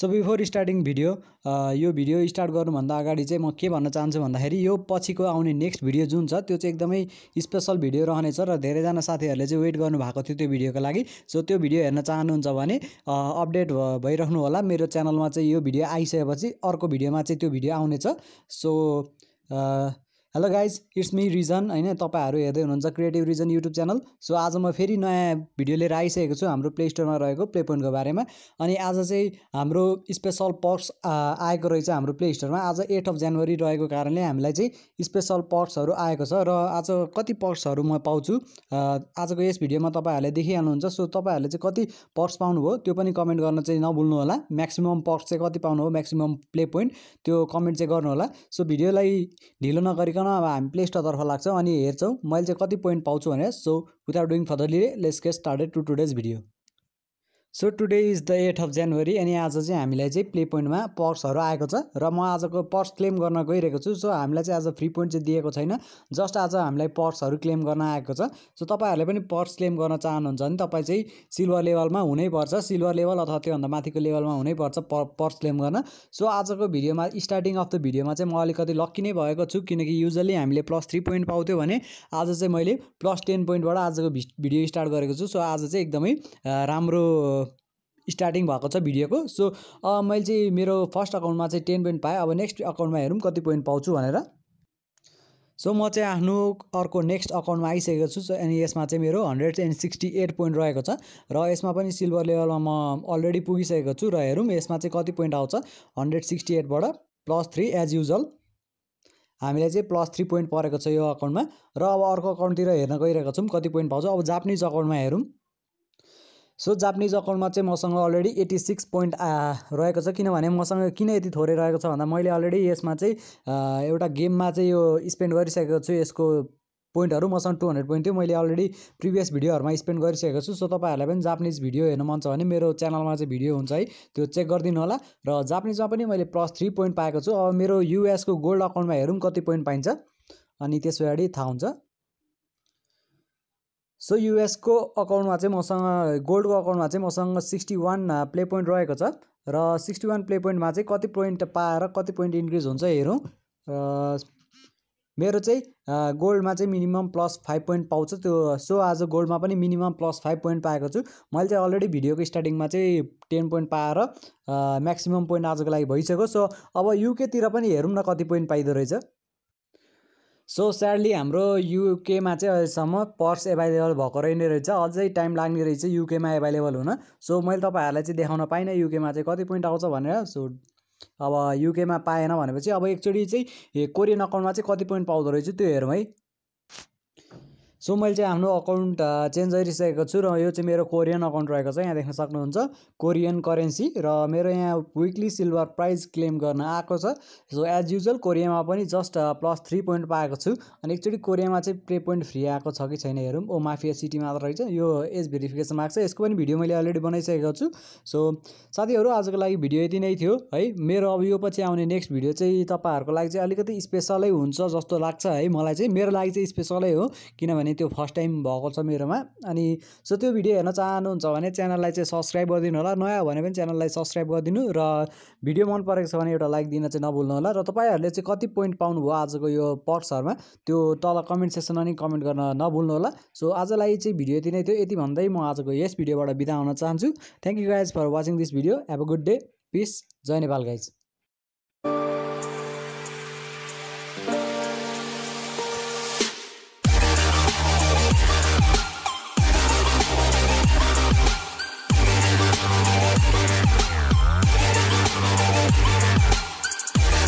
so before starting video यो video start गर्नुभन्दा अगाडि चाहिँ म के भन्न चाहन्छु भन्दाखेरि यो पछिको आउने नेक्स्ट भिडियो जुन छ त्यो चाहिँ एकदमै स्पेसल भिडियो रहनेछ र धेरैजना साथीहरूले चाहिँ वेट गर्नुभएको थियो त्यो भिडियोको लागि सो त्यो भिडियो हेर्न चाहनुहुन्छ भने अपडेट uh, भइराख्नु होला मेरो च्यानलमा चाहिँ यो भिडियो आइसकेपछि अर्को भिडियोमा चाहिँ त्यो भिडियो आउनेछ so uh, hello guys it's me Rijan होइन तपाईँहरू हेर्दै हुनुहुन्छ creative Rijan YouTube channel so आज म फेरि नयाँ भिडियो लिएर आइसकेको छु हाम्रो प्ले स्टोरमा रहेको प्ले पोइन्टको बारेमा अनि आज चाहिँ हाम्रो स्पेसल पर्क्स आएको रहेछ हाम्रो प्ले स्टोरमा आज एट अफ जनवरी रहेको कारणले हामीलाई चाहिँ स्पेसल पर्क्सहरू आएको छ र आज कति पर्क्सहरू म पाउँछु आजको यस भिडियोमा तपाईँहरूले देखिहाल्नुहुन्छ सो तपाईँहरूले चाहिँ कति पर्क्स पाउनुभयो त्यो पनि कमेन्ट गर्न चाहिँ नभुल्नु होला म्याक्सिमम् पर्क्स चाहिँ कति पाउनु हो म्याक्सिमम् प्ले पोइन्ट त्यो कमेन्ट चाहिँ गर्नुहोला सो भिडियोलाई ढिलो नगरिकन अब हामी प्ले स्टोरतर्फ लाग्छ अनि हेर्छौँ मैले चाहिँ कति पोइन्ट पाउँछु भनेर सो विदाउट डुइङ फर्दर लिएर let's get started to today's video so today is the eight of January अनि आज चाहिँ हामीलाई चाहिँ प्ले पोइन्टमा पर्सहरू आएको छ र म आजको पर्स क्लेम गर्न गइरहेको छु सो हामीलाई चाहिँ आज फ्री पोइन्ट चाहिँ दिएको छैन जस्ट आज हामीलाई पर्सहरू क्लेम गर्न आएको छ सो तपाईँहरूले पनि पर्स क्लेम गर्न चाहनुहुन्छ भने तपाईँ चाहिँ सिल्भर लेभलमा हुनैपर्छ सिल्भर लेभल अथवा त्योभन्दा माथिको लेभलमा हुनैपर्छ पर्स क्लेम गर्न सो आजको भिडियोमा स्टार्टिङ अफ द भिडियोमा चाहिँ म अलिकति लक्की नै भएको छु किनकि युजली हामीले प्लस थ्री पोइन्ट पाउँथ्यो भने आज चाहिँ मैले प्लस टेन पोइन्टबाट आजको भिडियो स्टार्ट गरेको छु सो आज चाहिँ एकदमै राम्रो स्टार्टिङ भएको छ भिडियोको सो मैले चाहिँ मेरो फर्स्ट अकाउन्टमा चाहिँ टेन पोइन्ट पाएँ अब नेक्स्ट अकाउन्टमा हेरौँ कति पोइन्ट पाउँछु भनेर सो म चाहिँ आफ्नो अर्को नेक्स्ट अकाउन्टमा आइसकेको छु अनि यसमा चाहिँ मेरो hundred and sixty eight point रहेको छ र यसमा पनि सिल्भर लेभलमा म अलरेडी पुगिसकेको छु र हेरौँ यसमा चाहिँ कति पोइन्ट आउँछ हन्ड्रेड सिक्सटी एटबाट प्लस थ्री एज युजल हामीलाई चाहिँ प्लस थ्री पोइन्ट परेको छ यो अकाउन्टमा र अब अर्को अकाउन्टतिर हेर्न गइरहेको छौँ कति पोइन्ट पाउँछ अब जापानिज अकाउन्टमा हेरौँ सो जापानिज अकाउन्टमा चाहिँ मसँग अलरेडी एट्टी सिक्स पोइन्ट रहेको छ किनभने मसँग किन यति थोरै रहेको छ भन्दा मैले अलरेडी यसमा चाहिँ एउटा गेममा चाहिँ यो स्पेन्ड गरिसकेको छु यसको पोइन्टहरू मसँग टु हन्ड्रेड पोइन्ट थियो मैले अलरेडी प्रिभियस भिडियोहरूमा स्पेन्ड गरिसकेको छु सो तपाईँहरूलाई पनि जापानिज भिडियो हेर्न मन छ भने मेरो च्यानलमा चाहिँ भिडियो हुन्छ है त्यो चेक गरिदिनु होला र जापानिजमा पनि मैले प्लस थ्री पोइन्ट पाएको छु अब मेरो युएसको गोल्ड अकाउन्टमा हेरौँ कति पोइन्ट पाइन्छ अनि त्यस पछाडि थाहा हुन्छ सो युएसको अकाउन्टमा चाहिँ मसँग गोल्डको अकाउन्टमा चाहिँ मसँग सिक्सटी वान प्ले पोइन्ट रहेको छ र सिक्सटी वान प्ले पोइन्टमा चाहिँ कति पोइन्ट पाएर कति पोइन्ट इन्क्रिज हुन्छ हेरौँ र मेरो चाहिँ गोल्डमा चाहिँ मिनिमम प्लस फाइभ पोइन्ट पाउँछ त्यो सो आज गोल्डमा पनि मिनिमम प्लस फाइभ पोइन्ट पाएको छु मैले चाहिँ अलरेडी भिडियोको स्टार्टिङमा चाहिँ टेन पोइन्ट पाएर म्याक्सिमम् पोइन्ट आजको लागि भइसक्यो सो अब युकेतिर पनि हेरौँ न कति पोइन्ट पाइदो रहेछ सो स्याडली हाम्रो युकेमा चाहिँ अहिलेसम्म पर्स एभाइलेबल भएको रहेन रहेछ अझै टाइम लाग्ने रहेछ युकेमा एभाइलेबल हुन सो मैले तपाईँहरूलाई चाहिँ देखाउन पाइनँ युकेमा चाहिँ कति पोइन्ट आउँछ भनेर सो अब युकेमा पाएन भनेपछि अब एकचोटि चाहिँ कोरियन अकाउन्टमा चाहिँ कति पोइन्ट पाउँदो रहेछ त्यो हेरौँ है सो मैले चाहिँ आफ्नो अकाउन्ट चेन्ज गरिसकेको छु र यो चाहिँ मेरो कोरियन अकाउन्ट रहेको छ यहाँ देख्न सक्नुहुन्छ कोरियन करेन्सी र मेरो यहाँ विकली सिल्भर प्राइज क्लेम गर्न आएको छ सो एज युजल कोरियामा पनि जस्ट प्लस थ्री पोइन्ट पाएको छु अनि एकचोटि कोरियामा चाहिँ प्रे पोइन्ट फ्री आएको छ कि छैन हेरौँ ओ माफिया सिटी मात्र रहेछ यो एज भेरिफिकेसन आएको छ यसको पनि भिडियो मैले अलरेडी बनाइसकेको छु सो साथीहरू आजको लागि भिडियो यति नै थियो है मेरो अब यो पछि आउने नेक्स्ट भिडियो चाहिँ तपाईँहरूको लागि चाहिँ अलिकति स्पेसलै हुन्छ जस्तो लाग्छ है मलाई चाहिँ मेरो लागि चाहिँ स्पेसलै हो किनभने अनि त्यो फर्स्ट टाइम भएको छ मेरोमा अनि सो त्यो भिडियो हेर्न चाहनुहुन्छ भने च्यानललाई चाहिँ सब्सक्राइब गरिदिनु होला नयाँ भने पनि च्यानललाई सब्सक्राइब गरिदिनु र भिडियो मन परेको छ भने एउटा लाइक दिन चाहिँ नभुल्नु होला र तपाईँहरूले चाहिँ कति पोइन्ट पाउनुभयो आजको यो पर्सहरूमा त्यो तल कमेन्ट सेक्सनमा नि कमेन्ट गर्न नभुल्नु होला सो आजलाई चाहिँ भिडियो यति नै थियो यति भन्दै म आजको यस भिडियोबाट बिदा हुन चाहन्छु thank you guys for watching this video have a good day peace जय नेपाल गाइज